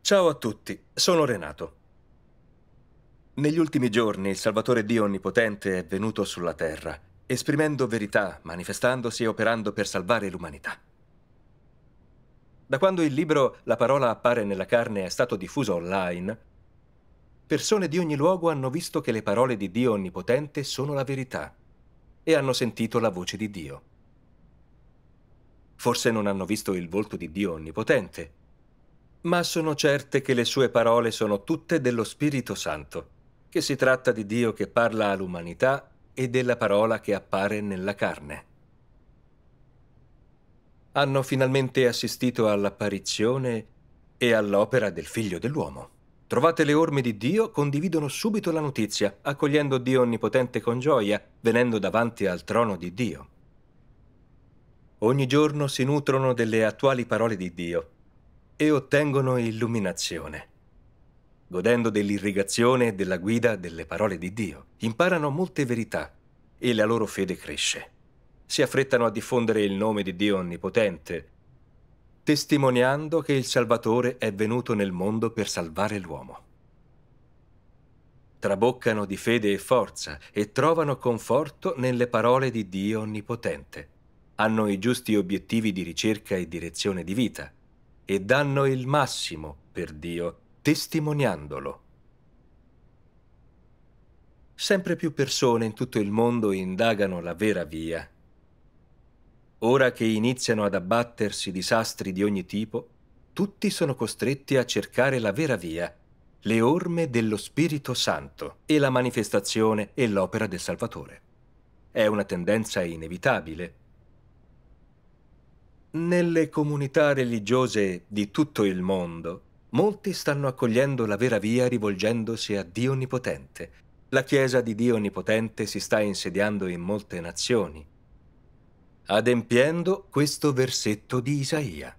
Ciao a tutti, sono Renato. Negli ultimi giorni il Salvatore Dio Onnipotente è venuto sulla Terra, esprimendo verità, manifestandosi e operando per salvare l'umanità. Da quando il libro La parola appare nella carne è stato diffuso online, persone di ogni luogo hanno visto che le parole di Dio Onnipotente sono la verità e hanno sentito la voce di Dio. Forse non hanno visto il volto di Dio Onnipotente, ma sono certe che le sue parole sono tutte dello Spirito Santo, che si tratta di Dio che parla all'umanità e della parola che appare nella carne. Hanno finalmente assistito all'apparizione e all'opera del figlio dell'uomo. Trovate le orme di Dio, condividono subito la notizia, accogliendo Dio Onnipotente con gioia, venendo davanti al trono di Dio. Ogni giorno si nutrono delle attuali parole di Dio e ottengono illuminazione. Godendo dell'irrigazione e della guida delle parole di Dio, imparano molte verità e la loro fede cresce. Si affrettano a diffondere il nome di Dio Onnipotente testimoniando che il Salvatore è venuto nel mondo per salvare l'uomo. Traboccano di fede e forza e trovano conforto nelle parole di Dio Onnipotente. Hanno i giusti obiettivi di ricerca e direzione di vita e danno il massimo per Dio, testimoniandolo. Sempre più persone in tutto il mondo indagano la vera via Ora che iniziano ad abbattersi disastri di ogni tipo, tutti sono costretti a cercare la vera via, le orme dello Spirito Santo e la manifestazione e l'opera del Salvatore. È una tendenza inevitabile. Nelle comunità religiose di tutto il mondo, molti stanno accogliendo la vera via rivolgendosi a Dio Onnipotente. La Chiesa di Dio Onnipotente si sta insediando in molte nazioni adempiendo questo versetto di Isaia.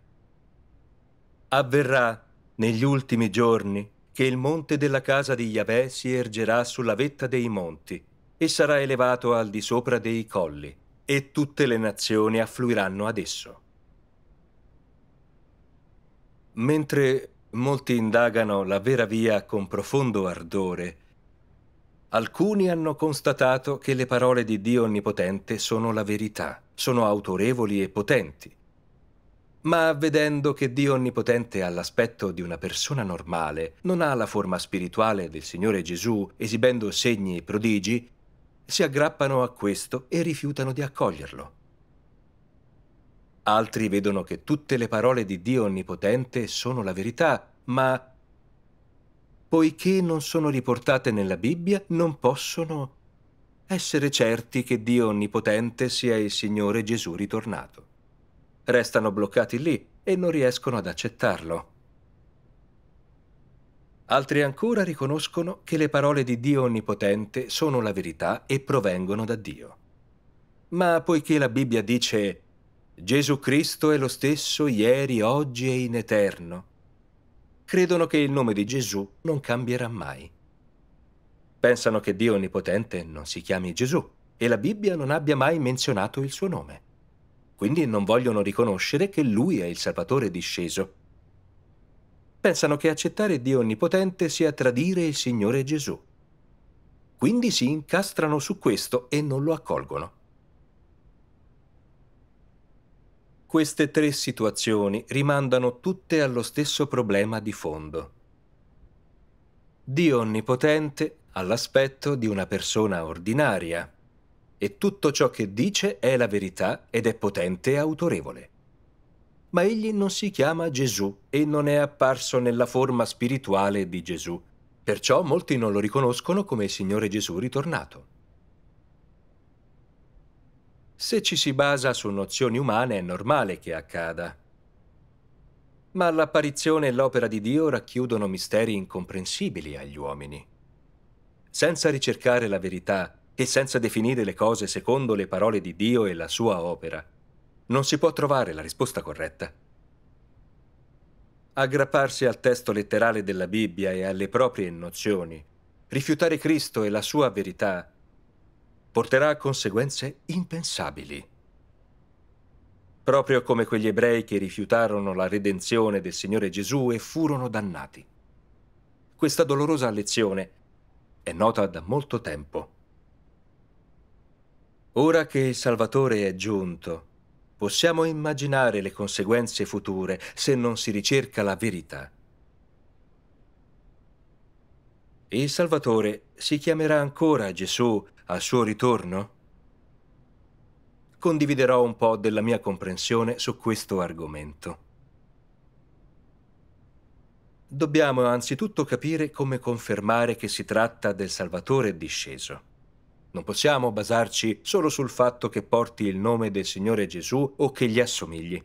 Avverrà negli ultimi giorni che il monte della casa di Yahvé si ergerà sulla vetta dei monti e sarà elevato al di sopra dei colli, e tutte le nazioni affluiranno ad esso. Mentre molti indagano la vera via con profondo ardore, Alcuni hanno constatato che le parole di Dio Onnipotente sono la verità, sono autorevoli e potenti. Ma vedendo che Dio Onnipotente ha l'aspetto di una persona normale, non ha la forma spirituale del Signore Gesù, esibendo segni e prodigi, si aggrappano a questo e rifiutano di accoglierlo. Altri vedono che tutte le parole di Dio Onnipotente sono la verità, ma poiché non sono riportate nella Bibbia, non possono essere certi che Dio Onnipotente sia il Signore Gesù ritornato. Restano bloccati lì e non riescono ad accettarlo. Altri ancora riconoscono che le parole di Dio Onnipotente sono la verità e provengono da Dio. Ma poiché la Bibbia dice Gesù Cristo è lo stesso ieri, oggi e in eterno, credono che il nome di Gesù non cambierà mai. Pensano che Dio Onnipotente non si chiami Gesù e la Bibbia non abbia mai menzionato il suo nome. Quindi non vogliono riconoscere che Lui è il Salvatore disceso. Pensano che accettare Dio Onnipotente sia tradire il Signore Gesù. Quindi si incastrano su questo e non lo accolgono. Queste tre situazioni rimandano tutte allo stesso problema di fondo. Dio onnipotente ha l'aspetto di una persona ordinaria e tutto ciò che dice è la verità ed è potente e autorevole. Ma egli non si chiama Gesù e non è apparso nella forma spirituale di Gesù, perciò molti non lo riconoscono come il Signore Gesù ritornato. Se ci si basa su nozioni umane è normale che accada. Ma l'apparizione e l'opera di Dio racchiudono misteri incomprensibili agli uomini. Senza ricercare la verità e senza definire le cose secondo le parole di Dio e la sua opera, non si può trovare la risposta corretta. Aggrapparsi al testo letterale della Bibbia e alle proprie nozioni, rifiutare Cristo e la sua verità porterà a conseguenze impensabili. Proprio come quegli ebrei che rifiutarono la redenzione del Signore Gesù e furono dannati. Questa dolorosa lezione è nota da molto tempo. Ora che il Salvatore è giunto, possiamo immaginare le conseguenze future se non si ricerca la verità. il Salvatore si chiamerà ancora Gesù al suo ritorno? Condividerò un po' della mia comprensione su questo argomento. Dobbiamo anzitutto capire come confermare che si tratta del Salvatore disceso. Non possiamo basarci solo sul fatto che porti il nome del Signore Gesù o che gli assomigli.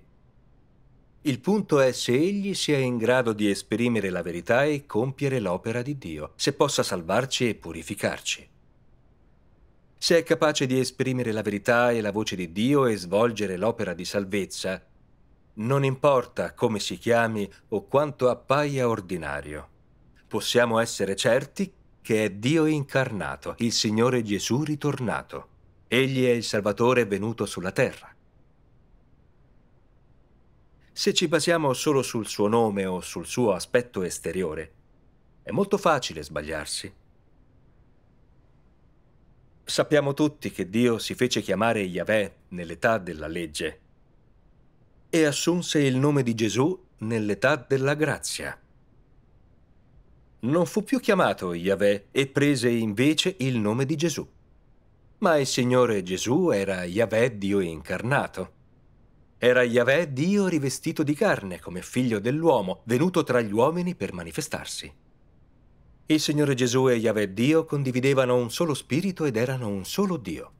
Il punto è se egli sia in grado di esprimere la verità e compiere l'opera di Dio, se possa salvarci e purificarci. Se è capace di esprimere la verità e la voce di Dio e svolgere l'opera di salvezza, non importa come si chiami o quanto appaia ordinario, possiamo essere certi che è Dio incarnato, il Signore Gesù ritornato. Egli è il Salvatore venuto sulla terra se ci basiamo solo sul suo nome o sul suo aspetto esteriore, è molto facile sbagliarsi. Sappiamo tutti che Dio si fece chiamare Yahweh nell'età della legge e assunse il nome di Gesù nell'età della grazia. Non fu più chiamato Yahweh e prese invece il nome di Gesù. Ma il Signore Gesù era Yahweh Dio incarnato era Yahvé Dio rivestito di carne come figlio dell'uomo, venuto tra gli uomini per manifestarsi. Il Signore Gesù e Yahvé Dio condividevano un solo spirito ed erano un solo Dio.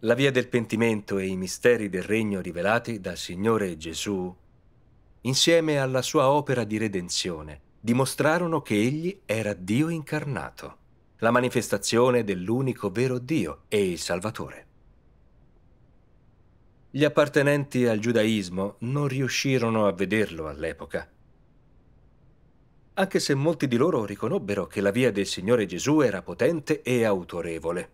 La via del pentimento e i misteri del regno rivelati dal Signore Gesù, insieme alla sua opera di redenzione, dimostrarono che egli era Dio incarnato, la manifestazione dell'unico vero Dio e il Salvatore. Gli appartenenti al giudaismo non riuscirono a vederlo all'epoca. Anche se molti di loro riconobbero che la via del Signore Gesù era potente e autorevole.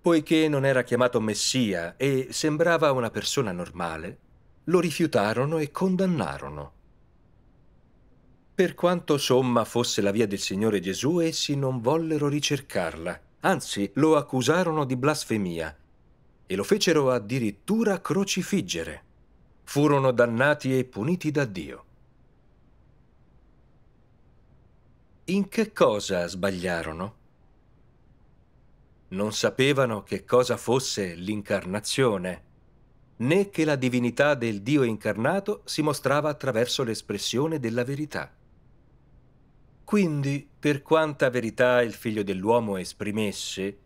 Poiché non era chiamato Messia e sembrava una persona normale, lo rifiutarono e condannarono. Per quanto somma fosse la via del Signore Gesù, essi non vollero ricercarla, anzi lo accusarono di blasfemia e lo fecero addirittura crocifiggere. Furono dannati e puniti da Dio. In che cosa sbagliarono? Non sapevano che cosa fosse l'incarnazione, né che la divinità del Dio incarnato si mostrava attraverso l'espressione della verità. Quindi, per quanta verità il figlio dell'uomo esprimesse,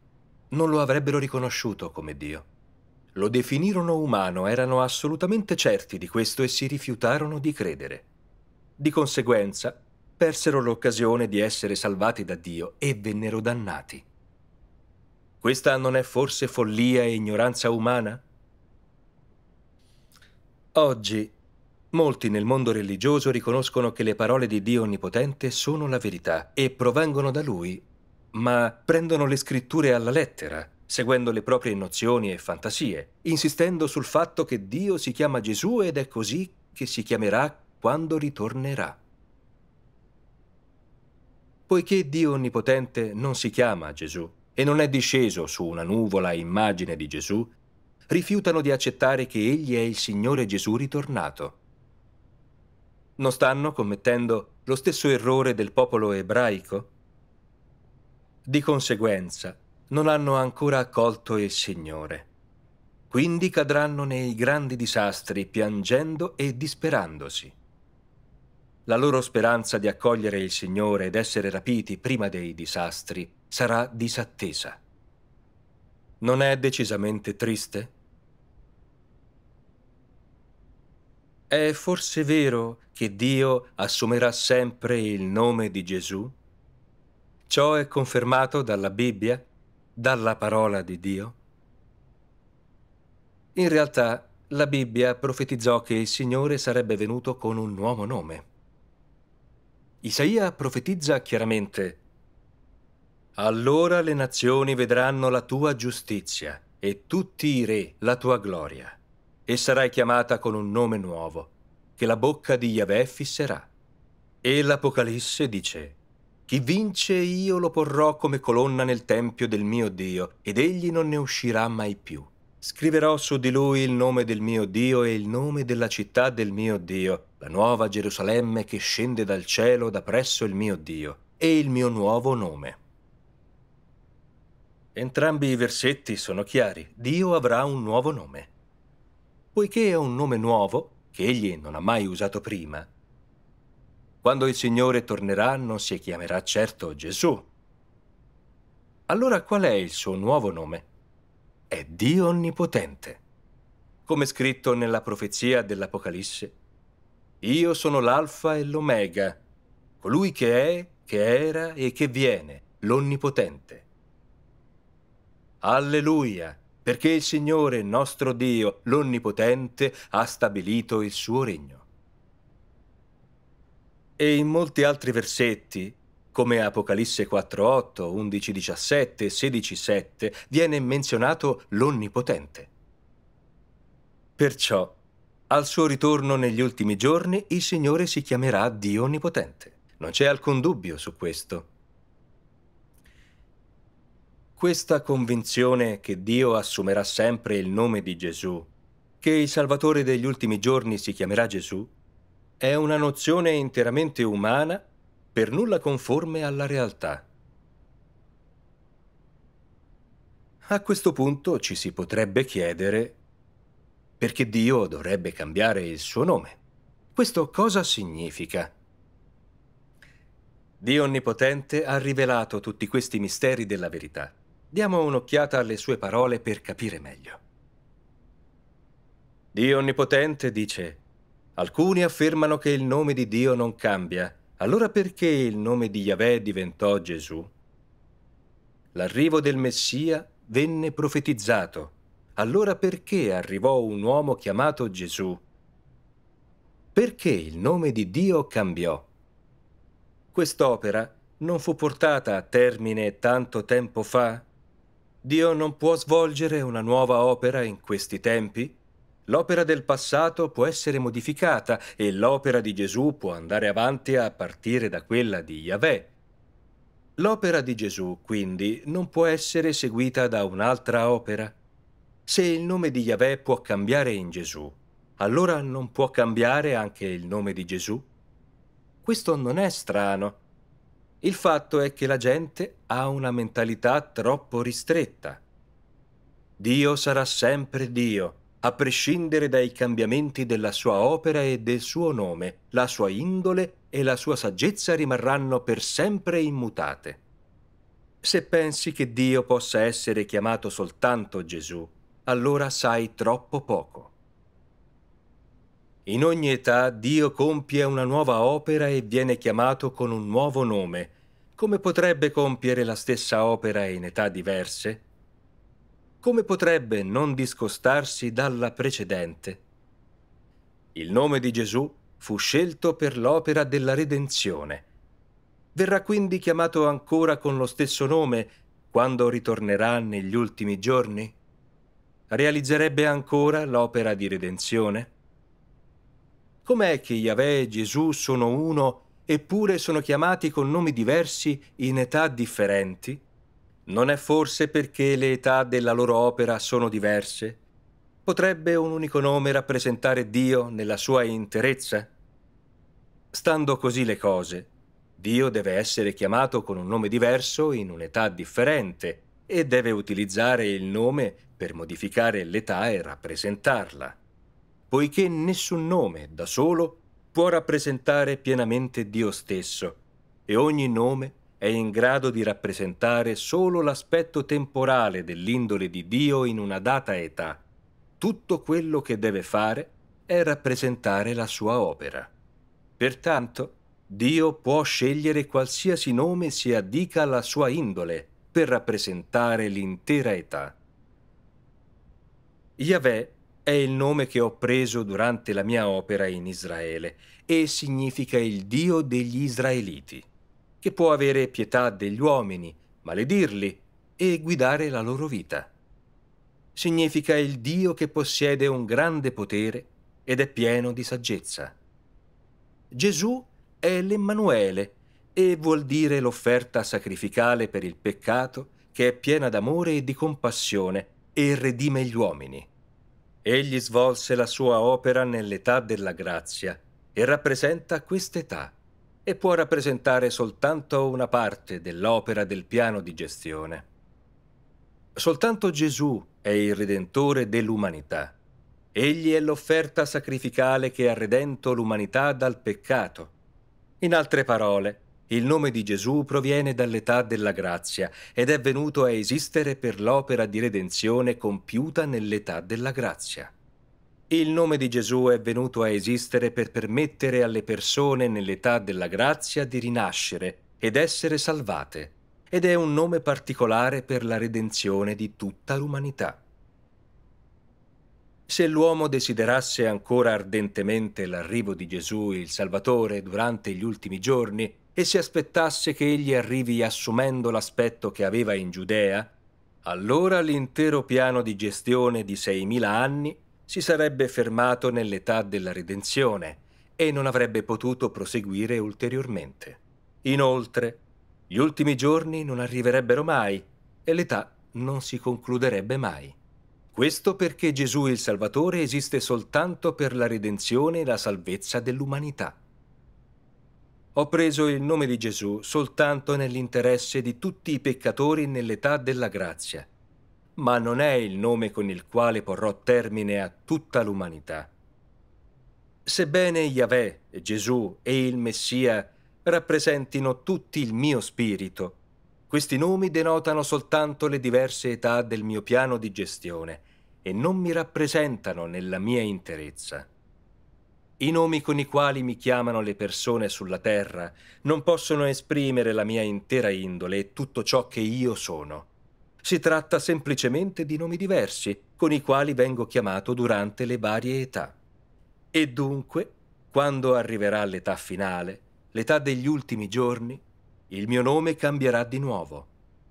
non lo avrebbero riconosciuto come Dio. Lo definirono umano, erano assolutamente certi di questo e si rifiutarono di credere. Di conseguenza, persero l'occasione di essere salvati da Dio e vennero dannati. Questa non è forse follia e ignoranza umana? Oggi molti nel mondo religioso riconoscono che le parole di Dio Onnipotente sono la verità e provengono da Lui ma prendono le scritture alla lettera, seguendo le proprie nozioni e fantasie, insistendo sul fatto che Dio si chiama Gesù ed è così che si chiamerà quando ritornerà. Poiché Dio Onnipotente non si chiama Gesù e non è disceso su una nuvola immagine di Gesù, rifiutano di accettare che Egli è il Signore Gesù ritornato. Non stanno commettendo lo stesso errore del popolo ebraico di conseguenza, non hanno ancora accolto il Signore. Quindi cadranno nei grandi disastri piangendo e disperandosi. La loro speranza di accogliere il Signore ed essere rapiti prima dei disastri sarà disattesa. Non è decisamente triste? È forse vero che Dio assumerà sempre il nome di Gesù? Ciò è confermato dalla Bibbia, dalla parola di Dio? In realtà la Bibbia profetizzò che il Signore sarebbe venuto con un nuovo nome. Isaia profetizza chiaramente, Allora le nazioni vedranno la tua giustizia e tutti i re la tua gloria, e sarai chiamata con un nome nuovo, che la bocca di Yahweh fisserà. E l'Apocalisse dice, chi vince io lo porrò come colonna nel tempio del mio Dio, ed egli non ne uscirà mai più. Scriverò su di lui il nome del mio Dio e il nome della città del mio Dio, la nuova Gerusalemme che scende dal cielo da presso il mio Dio, e il mio nuovo nome. Entrambi i versetti sono chiari. Dio avrà un nuovo nome. Poiché è un nome nuovo, che egli non ha mai usato prima, quando il Signore tornerà non si chiamerà certo Gesù. Allora qual è il suo nuovo nome? È Dio Onnipotente. Come scritto nella profezia dell'Apocalisse, io sono l'Alfa e l'Omega, colui che è, che era e che viene, l'Onnipotente. Alleluia, perché il Signore nostro Dio, l'Onnipotente, ha stabilito il suo regno e in molti altri versetti, come Apocalisse 4.8, 11.17 e 16.7, viene menzionato l'Onnipotente. Perciò, al suo ritorno negli ultimi giorni, il Signore si chiamerà Dio Onnipotente. Non c'è alcun dubbio su questo. Questa convinzione che Dio assumerà sempre il nome di Gesù, che il Salvatore degli ultimi giorni si chiamerà Gesù, è una nozione interamente umana, per nulla conforme alla realtà. A questo punto ci si potrebbe chiedere perché Dio dovrebbe cambiare il suo nome. Questo cosa significa? Dio Onnipotente ha rivelato tutti questi misteri della verità. Diamo un'occhiata alle sue parole per capire meglio. Dio Onnipotente dice Alcuni affermano che il nome di Dio non cambia. Allora perché il nome di Yahweh diventò Gesù? L'arrivo del Messia venne profetizzato. Allora perché arrivò un uomo chiamato Gesù? Perché il nome di Dio cambiò? Quest'opera non fu portata a termine tanto tempo fa? Dio non può svolgere una nuova opera in questi tempi? L'opera del passato può essere modificata e l'opera di Gesù può andare avanti a partire da quella di Yahvé. L'opera di Gesù, quindi, non può essere seguita da un'altra opera. Se il nome di Yahvé può cambiare in Gesù, allora non può cambiare anche il nome di Gesù? Questo non è strano. Il fatto è che la gente ha una mentalità troppo ristretta. Dio sarà sempre Dio a prescindere dai cambiamenti della sua opera e del suo nome, la sua indole e la sua saggezza rimarranno per sempre immutate. Se pensi che Dio possa essere chiamato soltanto Gesù, allora sai troppo poco. In ogni età Dio compie una nuova opera e viene chiamato con un nuovo nome. Come potrebbe compiere la stessa opera in età diverse? come potrebbe non discostarsi dalla precedente? Il nome di Gesù fu scelto per l'opera della redenzione. Verrà quindi chiamato ancora con lo stesso nome quando ritornerà negli ultimi giorni? Realizzerebbe ancora l'opera di redenzione? Com'è che Yahweh e Gesù sono uno eppure sono chiamati con nomi diversi in età differenti? Non è forse perché le età della loro opera sono diverse? Potrebbe un unico nome rappresentare Dio nella sua interezza? Stando così le cose, Dio deve essere chiamato con un nome diverso in un'età differente e deve utilizzare il nome per modificare l'età e rappresentarla, poiché nessun nome da solo può rappresentare pienamente Dio stesso e ogni nome è in grado di rappresentare solo l'aspetto temporale dell'indole di Dio in una data età. Tutto quello che deve fare è rappresentare la sua opera. Pertanto, Dio può scegliere qualsiasi nome si addica alla sua indole per rappresentare l'intera età. Yahweh è il nome che ho preso durante la mia opera in Israele e significa il Dio degli Israeliti che può avere pietà degli uomini, maledirli e guidare la loro vita. Significa il Dio che possiede un grande potere ed è pieno di saggezza. Gesù è l'Emmanuele e vuol dire l'offerta sacrificale per il peccato che è piena d'amore e di compassione e redime gli uomini. Egli svolse la sua opera nell'età della grazia e rappresenta questa età e può rappresentare soltanto una parte dell'opera del piano di gestione. Soltanto Gesù è il Redentore dell'umanità. Egli è l'offerta sacrificale che ha redento l'umanità dal peccato. In altre parole, il nome di Gesù proviene dall'età della grazia ed è venuto a esistere per l'opera di redenzione compiuta nell'età della grazia. Il nome di Gesù è venuto a esistere per permettere alle persone nell'età della grazia di rinascere ed essere salvate, ed è un nome particolare per la redenzione di tutta l'umanità. Se l'uomo desiderasse ancora ardentemente l'arrivo di Gesù il Salvatore durante gli ultimi giorni e si aspettasse che egli arrivi assumendo l'aspetto che aveva in Giudea, allora l'intero piano di gestione di 6.000 anni si sarebbe fermato nell'età della redenzione e non avrebbe potuto proseguire ulteriormente. Inoltre, gli ultimi giorni non arriverebbero mai e l'età non si concluderebbe mai. Questo perché Gesù il Salvatore esiste soltanto per la redenzione e la salvezza dell'umanità. Ho preso il nome di Gesù soltanto nell'interesse di tutti i peccatori nell'età della grazia ma non è il nome con il quale porrò termine a tutta l'umanità. Sebbene Yahvé, Gesù e il Messia rappresentino tutti il mio spirito, questi nomi denotano soltanto le diverse età del mio piano di gestione e non mi rappresentano nella mia interezza. I nomi con i quali mi chiamano le persone sulla terra non possono esprimere la mia intera indole e tutto ciò che io sono. Si tratta semplicemente di nomi diversi, con i quali vengo chiamato durante le varie età. E dunque, quando arriverà l'età finale, l'età degli ultimi giorni, il mio nome cambierà di nuovo.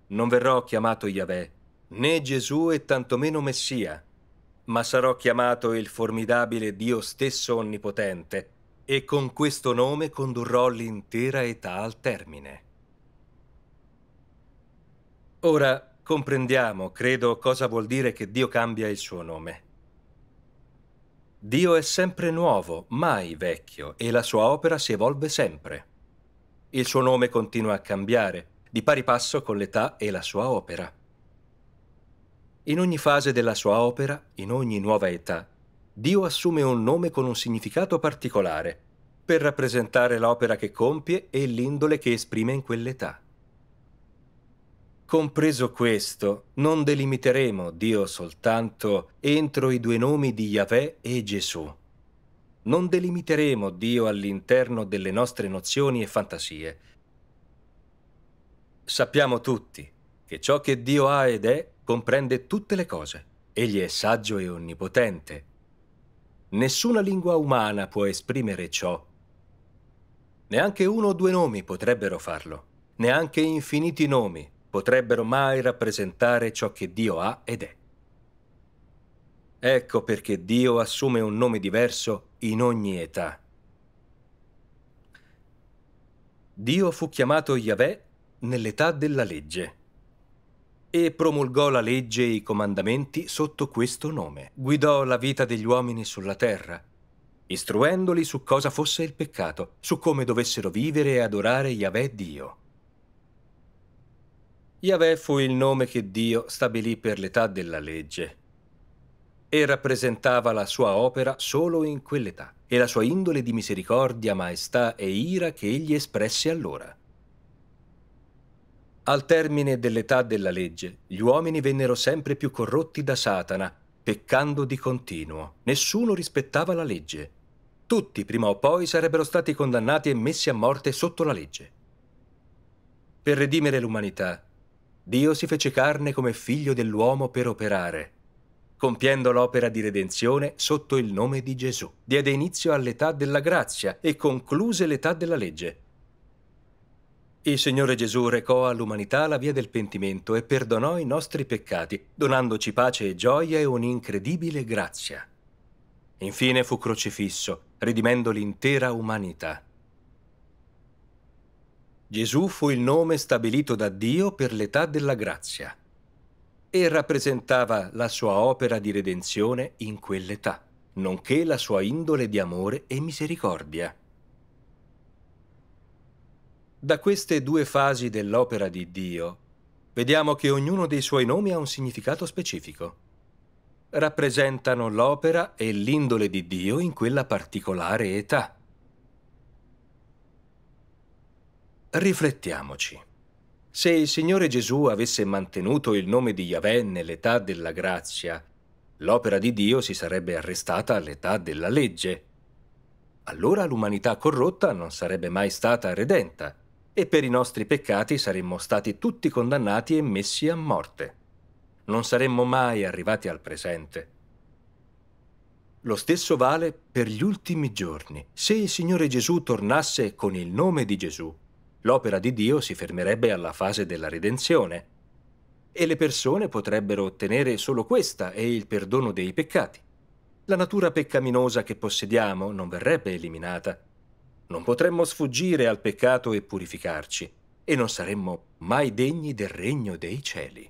Non verrò chiamato Yahweh, né Gesù e tantomeno Messia, ma sarò chiamato il formidabile Dio stesso onnipotente, e con questo nome condurrò l'intera età al termine. Ora, comprendiamo, credo, cosa vuol dire che Dio cambia il suo nome. Dio è sempre nuovo, mai vecchio, e la sua opera si evolve sempre. Il suo nome continua a cambiare, di pari passo con l'età e la sua opera. In ogni fase della sua opera, in ogni nuova età, Dio assume un nome con un significato particolare, per rappresentare l'opera che compie e l'indole che esprime in quell'età. Compreso questo, non delimiteremo Dio soltanto entro i due nomi di Yahvé e Gesù. Non delimiteremo Dio all'interno delle nostre nozioni e fantasie. Sappiamo tutti che ciò che Dio ha ed è comprende tutte le cose. Egli è saggio e onnipotente. Nessuna lingua umana può esprimere ciò. Neanche uno o due nomi potrebbero farlo, neanche infiniti nomi potrebbero mai rappresentare ciò che Dio ha ed è. Ecco perché Dio assume un nome diverso in ogni età. Dio fu chiamato Yahvé nell'età della legge e promulgò la legge e i comandamenti sotto questo nome. Guidò la vita degli uomini sulla terra, istruendoli su cosa fosse il peccato, su come dovessero vivere e adorare Yahvé Dio. Yahweh fu il nome che Dio stabilì per l'età della legge e rappresentava la sua opera solo in quell'età e la sua indole di misericordia, maestà e ira che egli espresse allora. Al termine dell'età della legge, gli uomini vennero sempre più corrotti da Satana, peccando di continuo. Nessuno rispettava la legge. Tutti, prima o poi, sarebbero stati condannati e messi a morte sotto la legge. Per redimere l'umanità, Dio si fece carne come figlio dell'uomo per operare, compiendo l'opera di redenzione sotto il nome di Gesù. Diede inizio all'età della grazia e concluse l'età della legge. Il Signore Gesù recò all'umanità la via del pentimento e perdonò i nostri peccati, donandoci pace e gioia e un'incredibile grazia. Infine fu crocifisso, redimendo l'intera umanità. Gesù fu il nome stabilito da Dio per l'età della grazia e rappresentava la sua opera di redenzione in quell'età, nonché la sua indole di amore e misericordia. Da queste due fasi dell'opera di Dio, vediamo che ognuno dei suoi nomi ha un significato specifico. Rappresentano l'opera e l'indole di Dio in quella particolare età. Riflettiamoci. Se il Signore Gesù avesse mantenuto il nome di Yahweh nell'età della grazia, l'opera di Dio si sarebbe arrestata all'età della legge. Allora l'umanità corrotta non sarebbe mai stata redenta e per i nostri peccati saremmo stati tutti condannati e messi a morte. Non saremmo mai arrivati al presente. Lo stesso vale per gli ultimi giorni. Se il Signore Gesù tornasse con il nome di Gesù, l'opera di Dio si fermerebbe alla fase della redenzione e le persone potrebbero ottenere solo questa e il perdono dei peccati. La natura peccaminosa che possediamo non verrebbe eliminata. Non potremmo sfuggire al peccato e purificarci, e non saremmo mai degni del regno dei cieli.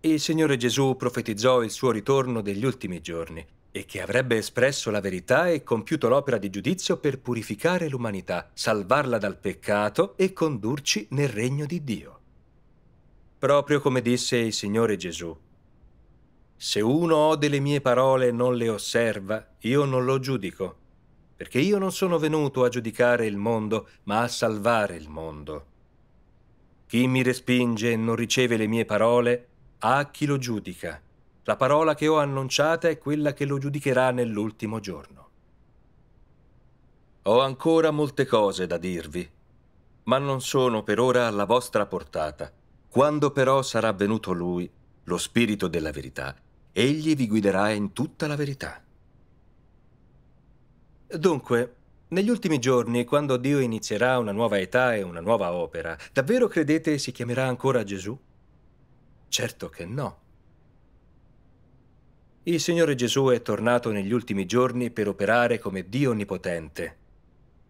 Il Signore Gesù profetizzò il suo ritorno degli ultimi giorni e che avrebbe espresso la verità e compiuto l'opera di giudizio per purificare l'umanità, salvarla dal peccato e condurci nel regno di Dio. Proprio come disse il Signore Gesù, se uno ode le mie parole e non le osserva, io non lo giudico, perché io non sono venuto a giudicare il mondo, ma a salvare il mondo. Chi mi respinge e non riceve le mie parole, ha chi lo giudica. La parola che ho annunciata è quella che lo giudicherà nell'ultimo giorno. Ho ancora molte cose da dirvi, ma non sono per ora alla vostra portata. Quando però sarà venuto Lui, lo Spirito della verità, Egli vi guiderà in tutta la verità. Dunque, negli ultimi giorni, quando Dio inizierà una nuova età e una nuova opera, davvero credete si chiamerà ancora Gesù? Certo che no. Il Signore Gesù è tornato negli ultimi giorni per operare come Dio Onnipotente,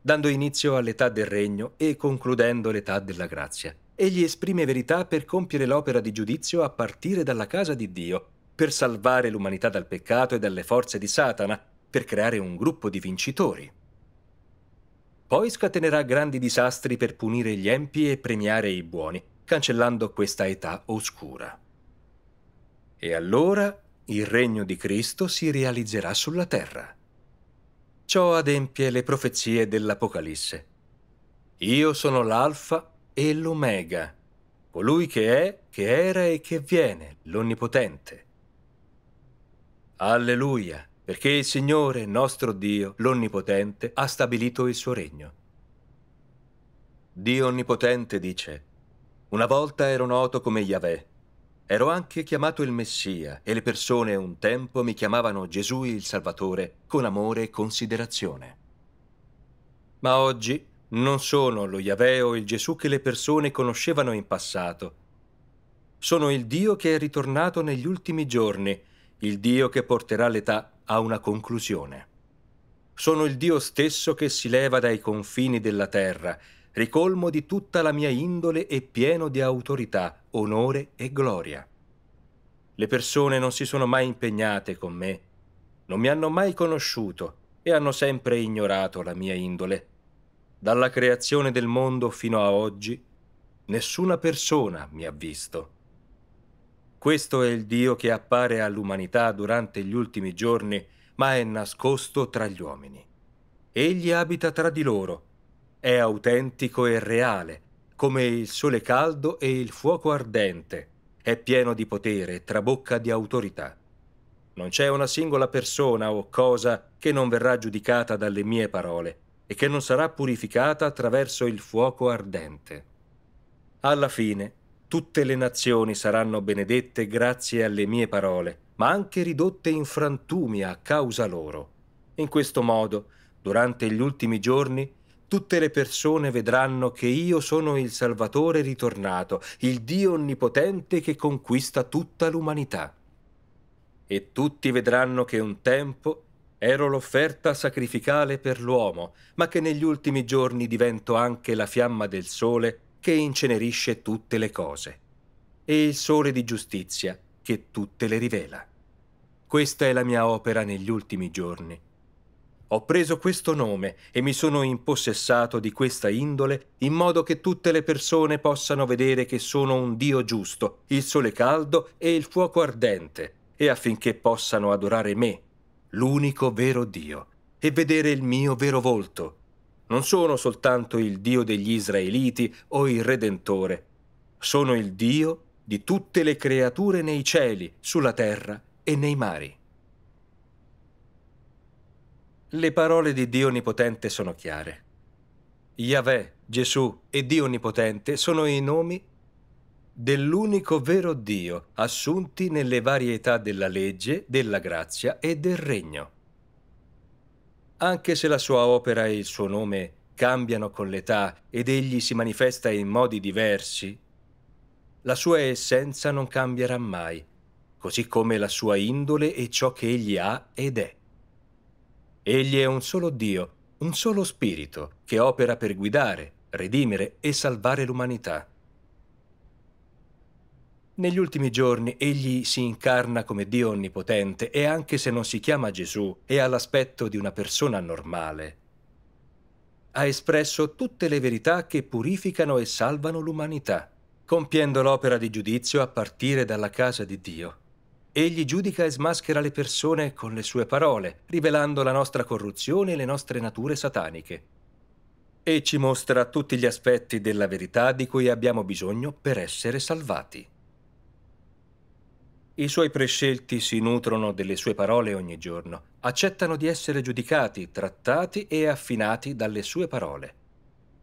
dando inizio all'età del regno e concludendo l'età della grazia. Egli esprime verità per compiere l'opera di giudizio a partire dalla casa di Dio, per salvare l'umanità dal peccato e dalle forze di Satana, per creare un gruppo di vincitori. Poi scatenerà grandi disastri per punire gli empi e premiare i buoni, cancellando questa età oscura. E allora il regno di Cristo si realizzerà sulla terra. Ciò adempie le profezie dell'Apocalisse. Io sono l'Alfa e l'Omega, colui che è, che era e che viene, l'Onnipotente. Alleluia, perché il Signore, nostro Dio, l'Onnipotente, ha stabilito il suo regno. Dio Onnipotente dice, una volta ero noto come Yahweh, Ero anche chiamato il Messia e le persone un tempo mi chiamavano Gesù il Salvatore con amore e considerazione. Ma oggi non sono lo Yahweh o il Gesù che le persone conoscevano in passato. Sono il Dio che è ritornato negli ultimi giorni, il Dio che porterà l'età a una conclusione. Sono il Dio stesso che si leva dai confini della terra ricolmo di tutta la mia indole e pieno di autorità, onore e gloria. Le persone non si sono mai impegnate con me, non mi hanno mai conosciuto e hanno sempre ignorato la mia indole. Dalla creazione del mondo fino a oggi, nessuna persona mi ha visto. Questo è il Dio che appare all'umanità durante gli ultimi giorni, ma è nascosto tra gli uomini. Egli abita tra di loro, è autentico e reale, come il sole caldo e il fuoco ardente. È pieno di potere e trabocca di autorità. Non c'è una singola persona o cosa che non verrà giudicata dalle mie parole e che non sarà purificata attraverso il fuoco ardente. Alla fine, tutte le nazioni saranno benedette grazie alle mie parole, ma anche ridotte in frantumi a causa loro. In questo modo, durante gli ultimi giorni, tutte le persone vedranno che io sono il Salvatore ritornato, il Dio onnipotente che conquista tutta l'umanità. E tutti vedranno che un tempo ero l'offerta sacrificale per l'uomo, ma che negli ultimi giorni divento anche la fiamma del sole che incenerisce tutte le cose, e il sole di giustizia che tutte le rivela. Questa è la mia opera negli ultimi giorni ho preso questo nome e mi sono impossessato di questa indole in modo che tutte le persone possano vedere che sono un Dio giusto, il sole caldo e il fuoco ardente, e affinché possano adorare me, l'unico vero Dio, e vedere il mio vero volto. Non sono soltanto il Dio degli Israeliti o il Redentore, sono il Dio di tutte le creature nei cieli, sulla terra e nei mari. Le parole di Dio Onnipotente sono chiare. Yahweh, Gesù e Dio Onnipotente sono i nomi dell'unico vero Dio assunti nelle varietà della legge, della grazia e del regno. Anche se la sua opera e il suo nome cambiano con l'età ed egli si manifesta in modi diversi, la sua essenza non cambierà mai, così come la sua indole e ciò che egli ha ed è. Egli è un solo Dio, un solo Spirito, che opera per guidare, redimere e salvare l'umanità. Negli ultimi giorni egli si incarna come Dio onnipotente e anche se non si chiama Gesù e ha l'aspetto di una persona normale, ha espresso tutte le verità che purificano e salvano l'umanità, compiendo l'opera di giudizio a partire dalla casa di Dio. Egli giudica e smaschera le persone con le sue parole, rivelando la nostra corruzione e le nostre nature sataniche. E ci mostra tutti gli aspetti della verità di cui abbiamo bisogno per essere salvati. I suoi prescelti si nutrono delle sue parole ogni giorno, accettano di essere giudicati, trattati e affinati dalle sue parole.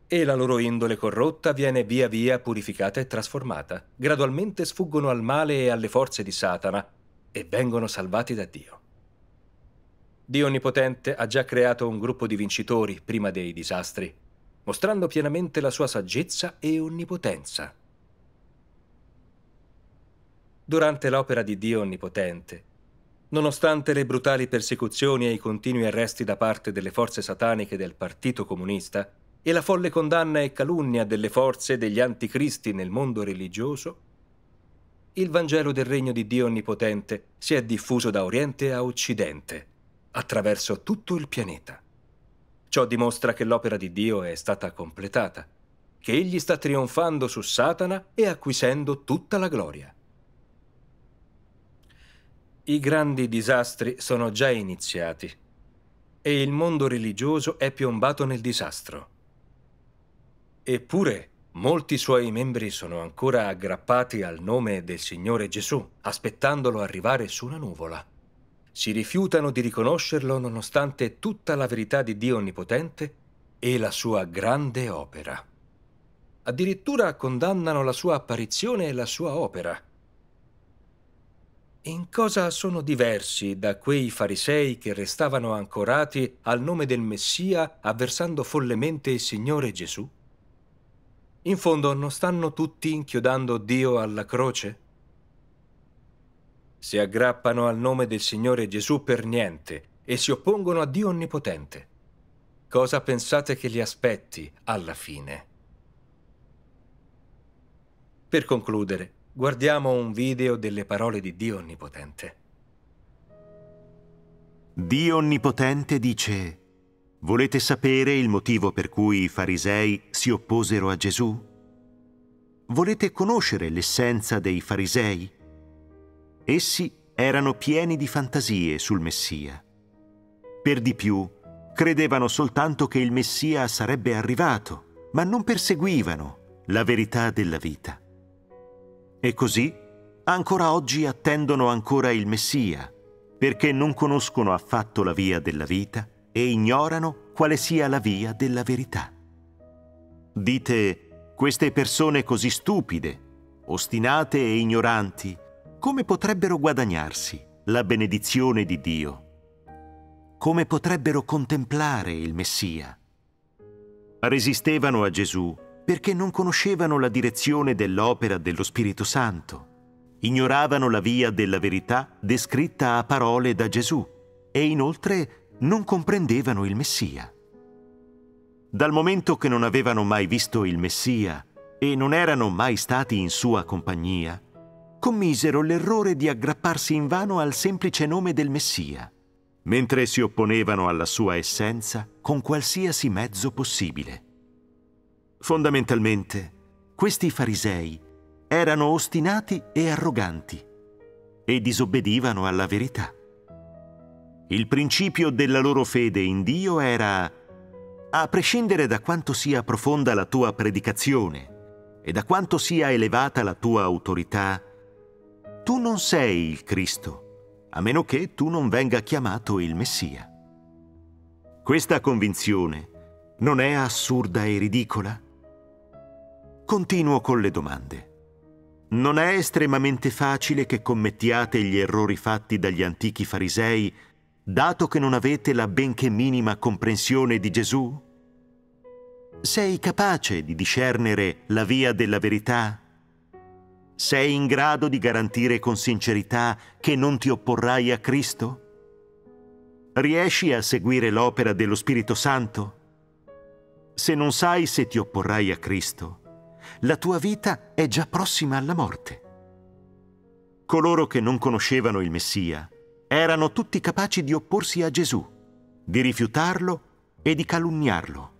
E la loro indole corrotta viene via via purificata e trasformata. Gradualmente sfuggono al male e alle forze di Satana, e vengono salvati da Dio. Dio Onnipotente ha già creato un gruppo di vincitori prima dei disastri, mostrando pienamente la sua saggezza e onnipotenza. Durante l'opera di Dio Onnipotente, nonostante le brutali persecuzioni e i continui arresti da parte delle forze sataniche del Partito Comunista e la folle condanna e calunnia delle forze degli anticristi nel mondo religioso, il Vangelo del Regno di Dio Onnipotente si è diffuso da Oriente a Occidente, attraverso tutto il pianeta. Ciò dimostra che l'opera di Dio è stata completata, che Egli sta trionfando su Satana e acquisendo tutta la gloria. I grandi disastri sono già iniziati e il mondo religioso è piombato nel disastro. Eppure, Molti suoi membri sono ancora aggrappati al nome del Signore Gesù, aspettandolo arrivare su una nuvola. Si rifiutano di riconoscerlo nonostante tutta la verità di Dio Onnipotente e la sua grande opera. Addirittura condannano la sua apparizione e la sua opera. In cosa sono diversi da quei farisei che restavano ancorati al nome del Messia avversando follemente il Signore Gesù? In fondo non stanno tutti inchiodando Dio alla croce? Si aggrappano al nome del Signore Gesù per niente e si oppongono a Dio Onnipotente. Cosa pensate che li aspetti alla fine? Per concludere, guardiamo un video delle parole di Dio Onnipotente. Dio Onnipotente dice, volete sapere il motivo per cui i farisei si opposero a Gesù? Volete conoscere l'essenza dei farisei? Essi erano pieni di fantasie sul Messia. Per di più, credevano soltanto che il Messia sarebbe arrivato, ma non perseguivano la verità della vita. E così, ancora oggi attendono ancora il Messia, perché non conoscono affatto la via della vita e ignorano quale sia la via della verità. Dite, queste persone così stupide, ostinate e ignoranti, come potrebbero guadagnarsi la benedizione di Dio? Come potrebbero contemplare il Messia? Resistevano a Gesù perché non conoscevano la direzione dell'opera dello Spirito Santo, ignoravano la via della verità descritta a parole da Gesù e inoltre non comprendevano il Messia dal momento che non avevano mai visto il Messia e non erano mai stati in sua compagnia, commisero l'errore di aggrapparsi invano al semplice nome del Messia, mentre si opponevano alla sua essenza con qualsiasi mezzo possibile. Fondamentalmente, questi farisei erano ostinati e arroganti e disobbedivano alla verità. Il principio della loro fede in Dio era a prescindere da quanto sia profonda la tua predicazione e da quanto sia elevata la tua autorità, tu non sei il Cristo, a meno che tu non venga chiamato il Messia. Questa convinzione non è assurda e ridicola? Continuo con le domande. Non è estremamente facile che commettiate gli errori fatti dagli antichi farisei dato che non avete la benché minima comprensione di Gesù? Sei capace di discernere la via della verità? Sei in grado di garantire con sincerità che non ti opporrai a Cristo? Riesci a seguire l'opera dello Spirito Santo? Se non sai se ti opporrai a Cristo, la tua vita è già prossima alla morte. Coloro che non conoscevano il Messia erano tutti capaci di opporsi a Gesù, di rifiutarlo e di calunniarlo.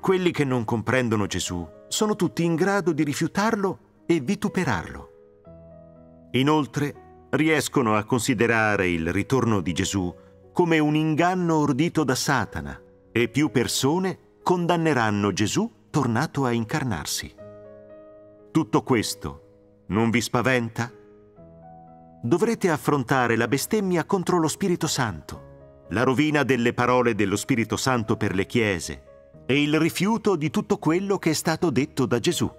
Quelli che non comprendono Gesù sono tutti in grado di rifiutarlo e vituperarlo. Inoltre, riescono a considerare il ritorno di Gesù come un inganno ordito da Satana e più persone condanneranno Gesù tornato a incarnarsi. Tutto questo non vi spaventa? dovrete affrontare la bestemmia contro lo Spirito Santo, la rovina delle parole dello Spirito Santo per le chiese e il rifiuto di tutto quello che è stato detto da Gesù.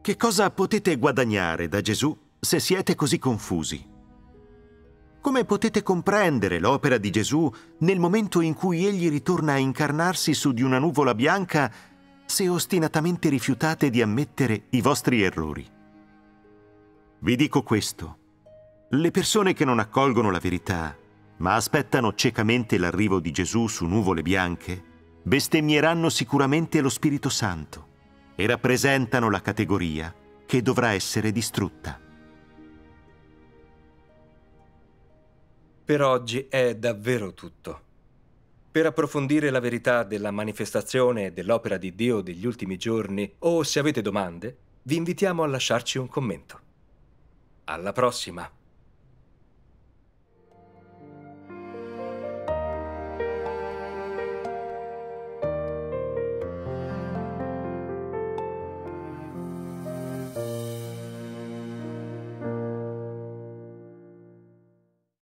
Che cosa potete guadagnare da Gesù se siete così confusi? Come potete comprendere l'opera di Gesù nel momento in cui egli ritorna a incarnarsi su di una nuvola bianca se ostinatamente rifiutate di ammettere i vostri errori? Vi dico questo le persone che non accolgono la verità, ma aspettano ciecamente l'arrivo di Gesù su nuvole bianche, bestemmieranno sicuramente lo Spirito Santo e rappresentano la categoria che dovrà essere distrutta. Per oggi è davvero tutto. Per approfondire la verità della manifestazione e dell'opera di Dio degli ultimi giorni, o se avete domande, vi invitiamo a lasciarci un commento. Alla prossima!